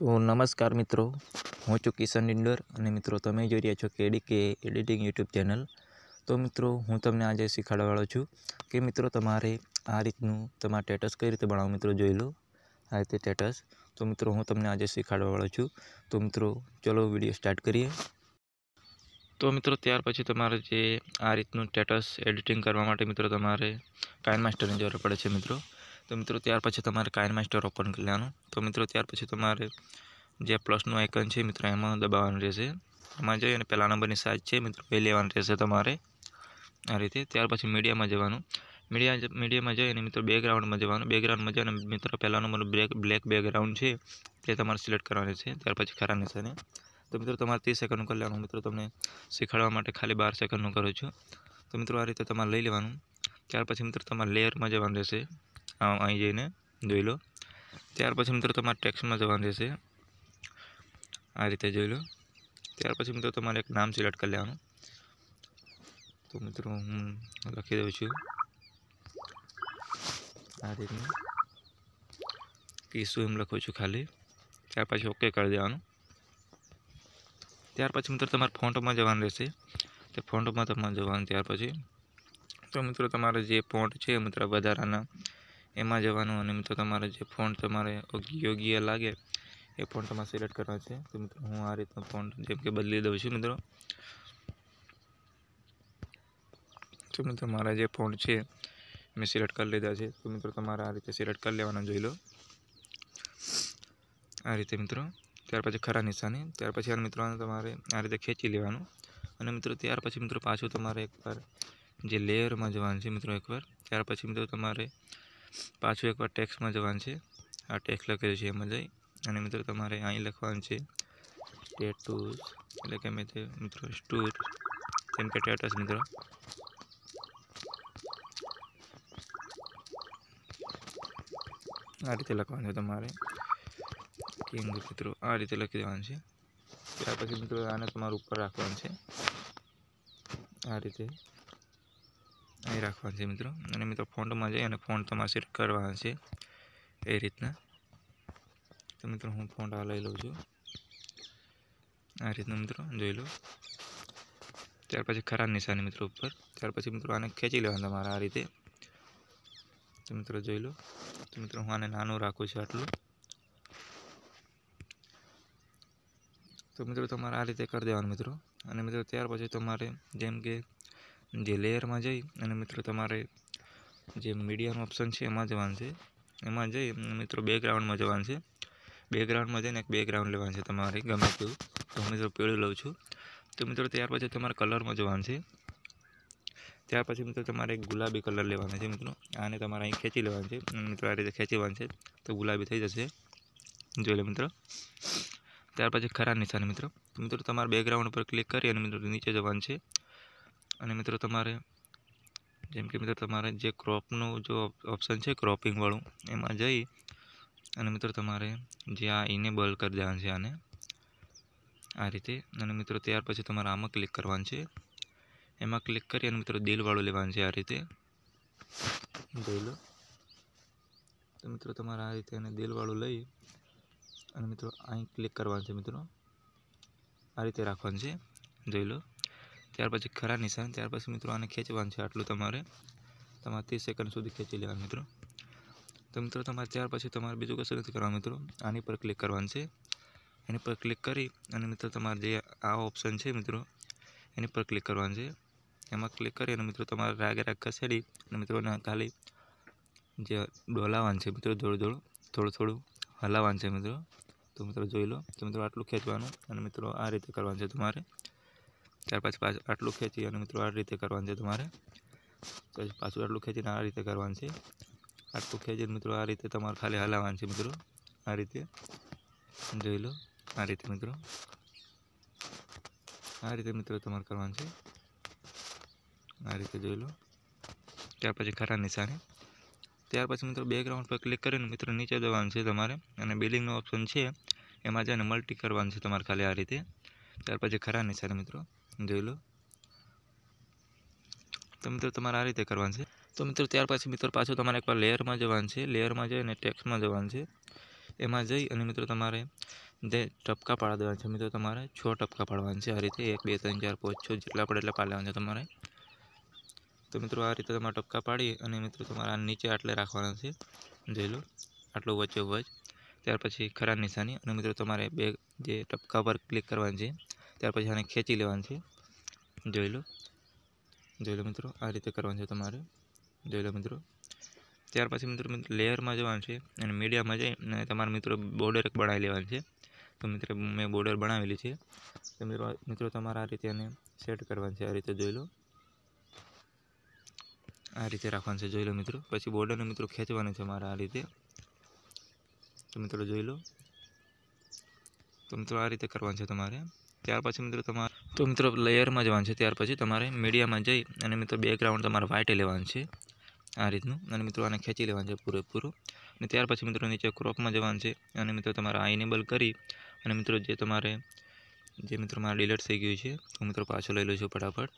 તો નમસ્કાર મિત્રો હું છું કિશન ડિંડોર અને મિત્રો તમે જોઈ રહ્યા છો કેડી કે એડિટિંગ યુટ્યુબ ચેનલ તો મિત્રો હું તમને આજે શીખવાડવાળો છું કે મિત્રો તમારે આ રીતનું તમારે ટેટસ કઈ રીતે બનાવો મિત્રો જોઈ લો આ રીતે ટેટસ તો મિત્રો હું તમને આજે શીખવાડવાળો છું તો મિત્રો ચલો વિડીયો સ્ટાર્ટ કરીએ તો મિત્રો ત્યાર પછી તમારે જે આ રીતનું ટેટસ એડિટિંગ કરવા માટે મિત્રો તમારે કાઇન માસ્ટરની જરૂર પડે છે મિત્રો તો મિત્રો ત્યાર પછી તમારે કાઇન માસ્ટર ઓપન કરી લેવાનું તો મિત્રો ત્યાર પછી તમારે જે પ્લસનું આઇકન છે મિત્રો એમાં દબાવવાનું રહેશે એમાં જઈ અને પહેલા નંબરની સાઇઝ છે મિત્રો એ લેવાનું રહેશે તમારે આ રીતે ત્યાર પછી મીડિયામાં જવાનું મીડિયા મીડિયામાં જઈ અને મિત્રો બેકગ્રાઉન્ડમાં જવાનું બેકગ્રાઉન્ડમાં જઈને મિત્રો પહેલા નંબરનું બ્લેક બ્લેક બેકગ્રાઉન્ડ છે તે તમારે સિલેક્ટ કરવાની છે ત્યાર પછી ખરા નિશાને તો મિત્રો તમારે ત્રીસ સેકન્ડનું કરી લેવાનું મિત્રો તમને શીખવાડવા માટે ખાલી બાર સેકન્ડનું કરું છું તો મિત્રો આ રીતે તમારે લઈ લેવાનું ત્યાર પછી મિત્રો તમારે લેયરમાં જવાનું રહેશે આમ આઈ જે ને જોઈ લો ત્યાર પછી મિત્રો તમારા ટેક્સ્ટ માં જવાનું રહેશે આ રીતે જોઈ લો ત્યાર પછી મિત્રો તમારે એક નામ સિલેક્ટ કરી લેવાનું તો મિત્રો હું લખી દેજો આ રીતે કે સુ એમ લખો છું ખાલી ત્યાર પછી ઓકે કરી દેવાનું ત્યાર પછી મિત્રો તમારા ફોન્ટ માં જવાનું રહેશે તે ફોન્ટ માં તમારે જવાનું ત્યાર પછી તો મિત્રો તમારું જે ફોન્ટ છે મિત્રો બધાના એમાં જવાનું અને મિત્રો તમારો જે ફોન તમારે યોગ્ય લાગે એ ફોન્ટ તમારે સિલેક્ટ કરવા છે તો મિત્રો હું આ રીતનો ફોન જેમ કે બદલી દઉં છું મિત્રો તો મિત્રો મારા જે ફોન્ટ છે મેં સિલેક્ટ કરી લીધા છે તો મિત્રો તમારે આ રીતે સિલેક્ટ કરી લેવાનો જોઈ લો આ રીતે મિત્રો ત્યાર પછી ખરા નિશાની ત્યાર પછી આ મિત્રો તમારે આ રીતે ખેંચી લેવાનું અને મિત્રો ત્યાર પછી મિત્રો પાછું તમારે એકવાર જે લેયરમાં જવાનું છે મિત્રો એકવાર ત્યાર પછી મિત્રો તમારે પાછું એકવાર ટેક્સમાં જવાનું છે આ ટેક્સ લખેલું છે એમાં જઈ અને મિત્રો તમારે અહીં લખવાનું છે ટેટુસ એટલે કે મેં મિત્રો સ્ટૂર જેમ કે ટેટસ મિત્રો આ રીતે લખવાનું છે તમારે કિંગ મિત્રો આ રીતે લખી દેવાનું છે ત્યાર પછી મિત્રો આને તમારું ઉપર રાખવાનું છે આ રીતે અહીં રાખવાનું છે મિત્રો અને મિત્રો ફોન્ટમાં જઈ અને ફોન્ટ તમારે સેટ કરવાના છે એ રીતના તો મિત્રો હું ફોન્ટ આ લઈ લઉં છું આ રીતનું મિત્રો જોઈ લો ત્યાર પછી ખરા નિશાની મિત્રો ઉપર ત્યાર પછી મિત્રો આને ખેંચી લેવાનું તમારે આ રીતે તો મિત્રો જોઈ લો તો મિત્રો હું આને નાનું રાખું છું આટલું તો મિત્રો તમારે આ રીતે કરી દેવાનું મિત્રો અને મિત્રો ત્યાર પછી તમારે જેમ કે જે લેયરમાં જઈ અને મિત્રો તમારે જે મીડિયાનું ઓપ્શન છે એમાં જવાનું છે એમાં જઈ મિત્રો બેકગ્રાઉન્ડમાં જવાનું છે બેકગ્રાઉન્ડમાં જઈને એક બેકગ્રાઉન્ડ લેવાનું છે તમારે ગમે તેવું તો હું મિત્રો પીળું લઉં છું તો મિત્રો ત્યાર પછી તમારે કલરમાં જવાનું છે ત્યાર પછી મિત્રો તમારે એક ગુલાબી કલર લેવાનો છે મિત્રો આને તમારે અહીં ખેંચી લેવાનું છે મિત્રો આ રીતે ખેંચી છે તો ગુલાબી થઈ જશે જોઈ લે મિત્રો ત્યાર પછી ખરા નિશાન મિત્રો મિત્રો તમારા બેકગ્રાઉન્ડ ઉપર ક્લિક કરી અને મિત્રો નીચે જવાનું છે અને મિત્રો તમારે જેમ કે મિત્રો તમારે જે ક્રોપનું જો ઓપ્શન છે ક્રોપિંગવાળું એમાં જઈ અને મિત્રો તમારે જે આ ઇનેબલ કરી દેવાનું છે આને આ રીતે અને મિત્રો ત્યાર પછી તમારે આમાં ક્લિક કરવાનું છે એમાં ક્લિક કરી અને મિત્રો દિલવાળું લેવાનું છે આ રીતે જોઈ લો તો મિત્રો તમારે આ રીતે એને દિલવાળું લઈ અને મિત્રો અહીં ક્લિક કરવાનું છે મિત્રો આ રીતે રાખવાનું છે જોઈ લો ત્યાર પછી ખરા નિશાન ત્યાર પછી મિત્રો આને ખેંચવાનું છે આટલું તમારે તમારે ત્રીસ સેકન્ડ સુધી ખેંચી લેવાનું મિત્રો તો મિત્રો તમારે ત્યાર પછી તમારે બીજું કશું નથી કરવાનું મિત્રો આની પર ક્લિક કરવાનું છે એની પર ક્લિક કરી અને મિત્રો તમારે જે આ ઓપ્શન છે મિત્રો એની પર ક્લિક કરવાનું છે એમાં ક્લિક કરી અને મિત્રો તમારે રાગે રાગ ખસેડી અને મિત્રોને ખાલી જે ડોલાવાનું છે મિત્રો થોડું થોડું થોડું થોડું હલાવવાનું છે મિત્રો તો મિત્રો જોઈ લો તો મિત્રો આટલું ખેંચવાનું અને મિત્રો આ રીતે કરવાનું છે તમારે ત્યાર પછી પાછું આટલું ખેંચી અને મિત્રો આ રીતે કરવાનું છે તમારે પછી પાછું આટલું ખેંચીને આ રીતે કરવાનું છે આટલું ખેંચીને મિત્રો આ રીતે તમારે ખાલી હલાવવાનું છે મિત્રો આ રીતે જોઈ લો આ રીતે મિત્રો આ રીતે મિત્રો તમારે કરવાનું છે આ રીતે જોઈ લો ત્યાર પછી ખરા નિશાને ત્યાર પછી મિત્રો બેકગ્રાઉન્ડ પર ક્લિક કરીને મિત્રો નીચે દબાવવાનું છે તમારે અને બિલિંગનો ઓપ્શન છે એમાં જઈને મલ્ટી કરવાનું છે તમારે ખાલી આ રીતે ત્યાર પછી ખરા નિશાને મિત્રો જોઈ લો તો મિત્રો તમારે આ રીતે કરવાનું છે તો મિત્રો ત્યાર પછી મિત્રો પાછું તમારે એકવાર લેયરમાં જવાનું છે લેયરમાં જઈ અને ટેક્સમાં જવાનું છે એમાં જઈ અને મિત્રો તમારે જે ટપકા પાડવા દેવાના છે મિત્રો તમારે છ ટપકા પાડવાના છે આ રીતે એક બે ત્રણ ચાર પાંચ છ જેટલા પડે એટલા પાડવાના છે તમારે તો મિત્રો આ રીતે તમારે ટપકા પાડી અને મિત્રો તમારા નીચે આટલે રાખવાના છે જોઈ લો આટલું વચ્ચે વચ ત્યાર પછી ખરા નિશાની અને મિત્રો તમારે બે જે ટપકા પર ક્લિક કરવાની છે ત્યાર પછી આને ખેંચી લેવાનું છે જોઈ લો જોઈ લો મિત્રો આ રીતે કરવાનું છે તમારે જોઈ લો મિત્રો ત્યાર પછી મિત્રો મિત્રો લેયરમાં જવાનું છે અને મીડિયામાં જઈ અને તમારા મિત્રો બોર્ડર બનાવી લેવાનું છે તો મિત્ર મેં બોર્ડર બનાવેલી છે તો મિત્રો મિત્રો તમારે આ રીતે એને સેટ કરવાનું છે આ રીતે જોઈ લો આ રીતે રાખવાનું છે જોઈ લો મિત્રો પછી બોર્ડરને મિત્રો ખેંચવાનું છે મારે આ રીતે તો મિત્રો જોઈ લો તો મિત્રો આ રીતે કરવાનું છે તમારે ત્યાર પછી મિત્રો તમારે તો મિત્રો લેયરમાં જવાનું છે ત્યાર પછી તમારે મીડિયામાં જઈ અને મિત્રો બેકગ્રાઉન્ડ તમારે વ્હાઇટ લેવાનું છે આ રીતનું અને મિત્રો આને ખેંચી લેવાનું છે પૂરેપૂરું અને ત્યાર પછી મિત્રો નીચે ક્રોપમાં જવાનું છે અને મિત્રો તમારે આ ઇનેબલ કરી અને મિત્રો જે તમારે જે મિત્રો મારે ડિલેટ થઈ ગયું છે હું મિત્રો પાછો લઈ લઉં છું ફટાફટ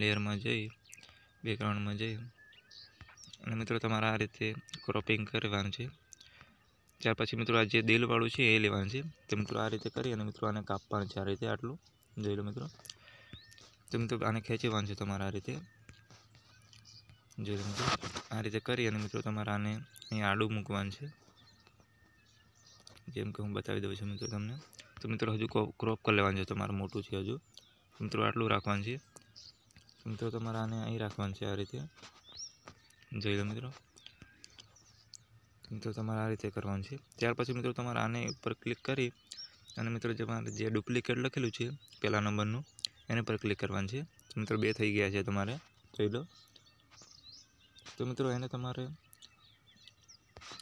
લેયરમાં જઈ બેકગ્રાઉન્ડમાં જઈ અને મિત્રો તમારે આ રીતે ક્રોપિંગ કરવાનું છે ત્યાર પછી મિત્રો આ જે દિલવાળું છે એ લેવાનું છે તો મિત્રો આ રીતે કરી અને મિત્રો આને કાપવાનું છે આ રીતે આટલું જોઈ લો મિત્રો તો મિત્રો આને ખેંચીવાનું છે તમારે આ રીતે જોઈ લો મિત્રો આ રીતે કરી અને મિત્રો તમારે આને અહીં આડું મૂકવાનું છે જેમ કે હું બતાવી દઉં છું મિત્રો તમને તો મિત્રો હજુ ક્રોપ કરી લેવાનું છે તમારે મોટું છે હજુ મિત્રો આટલું રાખવાનું છે મિત્રો તમારે આને અહીં રાખવાનું છે આ રીતે જોઈ લો મિત્રો મિત્રો તમારે આ રીતે કરવાનું છે ત્યાર પછી મિત્રો તમારે આને ઉપર ક્લિક કરી અને મિત્રો તમારે જે ડુપ્લિકેટ લખેલું છે પહેલાં નંબરનું એની પર ક્લિક કરવાનું છે મિત્રો બે થઈ ગયા છે તમારે જોઈ લો તો મિત્રો એને તમારે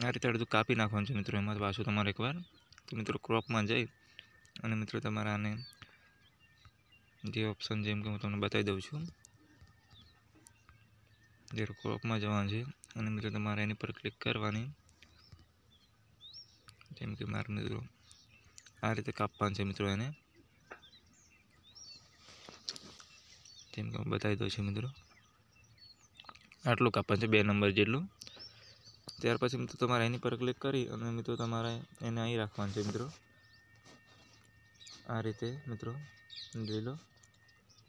આ રીતે અડધું કાપી નાખવાનું છે મિત્રો એમાં પાછું તમારે એકવાર તો મિત્રો ક્રોપમાં જઈ અને મિત્રો તમારે આને જે ઓપ્શન જેમ કે હું તમને બતાવી દઉં છું જે ક્રોપમાં જવાનું છે અને મિત્રો તમારે એની પર ક્લિક કરવાની જેમ કે મારા મિત્રો આ રીતે કાપવાનું છે મિત્રો એને જેમ કે હું બતાવી દઉં છું મિત્રો આટલું કાપવાનું છે બે નંબર જેટલું ત્યાર પછી મિત્રો તમારે એની પર ક્લિક કરી અને મિત્રો તમારે એને અહીં રાખવાનું છે મિત્રો આ રીતે મિત્રો જોઈ લો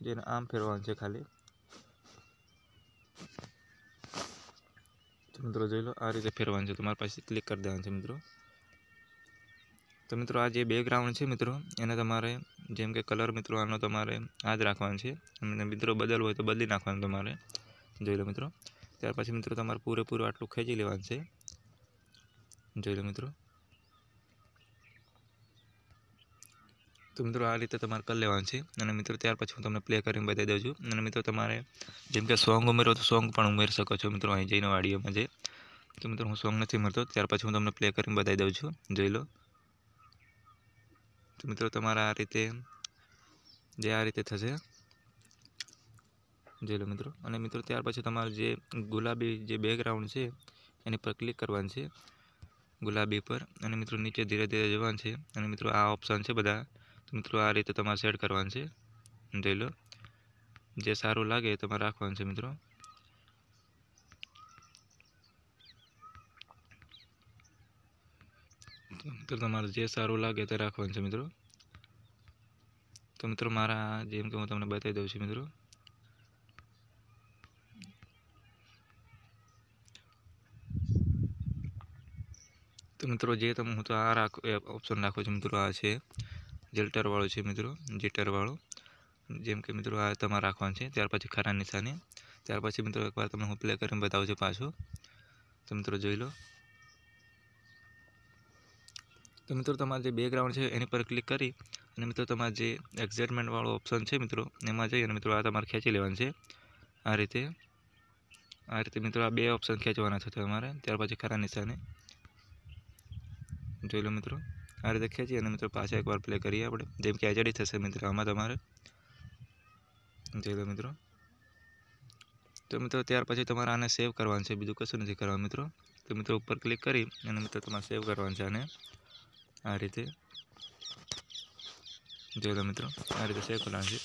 જેને આમ ફેરવાનું છે ખાલી મિત્રો જોઈ લો આ રીતે ફેરવાનું છે તમારી પાસે ક્લિક કરી દેવાનું છે મિત્રો તો મિત્રો આ જે બેકગ્રાઉન્ડ છે મિત્રો એને તમારે જેમ કે કલર મિત્રો આનો તમારે આ જ રાખવાનો છે અને મિત્રો બદલવો હોય તો બદલી નાખવાનું તમારે જોઈ લો મિત્રો ત્યાર પછી મિત્રો તમારે પૂરેપૂરું આટલું ખેંચી લેવાનું છે જોઈ લો મિત્રો તો મિત્રો આ રીતે તમારે કરી લેવાનું છે અને મિત્રો ત્યાર પછી હું તમને પ્લે કરીને બતાવી દઉં છું અને મિત્રો તમારે જેમ કે સોંગ ઉમેરો તો સોંગ પણ ઉમેરી શકો છો મિત્રો અહીં જઈને વાડીઓમાં જે તો મિત્રો હું સોંગ નથી મળતો ત્યાર પછી હું તમને પ્લે કરીને બતાવી દઉં છું જોઈ લો તો મિત્રો તમારા આ રીતે જે આ રીતે થશે જોઈ લો મિત્રો અને મિત્રો ત્યાર પછી તમારું જે ગુલાબી જે બેકગ્રાઉન્ડ છે એની પર ક્લિક કરવાનું છે ગુલાબી પર અને મિત્રો નીચે ધીરે ધીરે જવાનું છે અને મિત્રો આ ઓપ્શન છે બધા તો મિત્રો આ રીતે તમારે સેટ કરવાનું છે જોઈ લો જે સારું લાગે તમારે રાખવાનું છે મિત્રો મિત્રો તમારે જે સારું લાગે તે રાખવાનું છે મિત્રો તો મિત્રો મારા જેમ કે હું તમને બતાવી દઉં છું મિત્રો તો મિત્રો જે તમે હું તો આ એ ઓપ્શન રાખું છું મિત્રો આ છે જલટરવાળો છે મિત્રો જીટરવાળો જેમ કે મિત્રો આ તમારે રાખવાનું છે ત્યાર પછી ખરા નિશાની ત્યાર પછી મિત્રો એકવાર તમને હું પ્લે કરીને બતાવું છું પાછું તો મિત્રો જોઈ લો તો મિત્રો તમારે જે બેકગ્રાઉન્ડ છે એની પર ક્લિક કરી અને મિત્રો તમારે જે એક્ઝેટમેન્ટવાળો ઓપ્શન છે મિત્રો એમાં જઈ અને મિત્રો આ તમારે ખેંચી લેવાનું છે આ રીતે આ રીતે મિત્રો આ બે ઓપ્શન ખેંચવાના છે તમારે ત્યાર પછી ખરા નિશાને જોઈ લો મિત્રો આ રીતે ખેંચી અને મિત્રો પાછા એકવાર પ્લે કરીએ આપણે જેમ કે એચડી થશે મિત્રો આમાં તમારે જોઈ લો મિત્રો તો મિત્રો ત્યાર પછી તમારે આને સેવ કરવાનું છે બીજું કશું નથી કરવાનું મિત્રો તો મિત્રો ઉપર ક્લિક કરી અને મિત્રો તમારે સેવ કરવાનું છે આને આ રીતે જોઈ લો મિત્રો આ રીતે શેક કરવાનું છે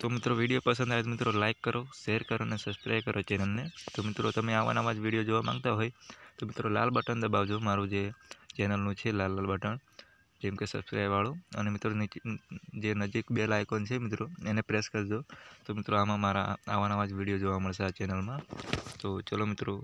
તો મિત્રો વિડીયો પસંદ આવે તો મિત્રો લાઇક કરો શેર કરો અને સબસ્ક્રાઈબ કરો ચેનલને તો મિત્રો તમે આવા જ વિડીયો જોવા માગતા હોય તો મિત્રો લાલ બટન દબાવજો મારું જે ચેનલનું છે લાલ લાલ બટન જેમ કે સબસ્ક્રાઈબવાળું અને મિત્રો નીચે જે નજીક બેલ આઇકોન છે મિત્રો એને પ્રેસ કરજો તો મિત્રો આમાં મારા આવા જ વિડીયો જોવા મળશે આ ચેનલમાં તો ચલો મિત્રો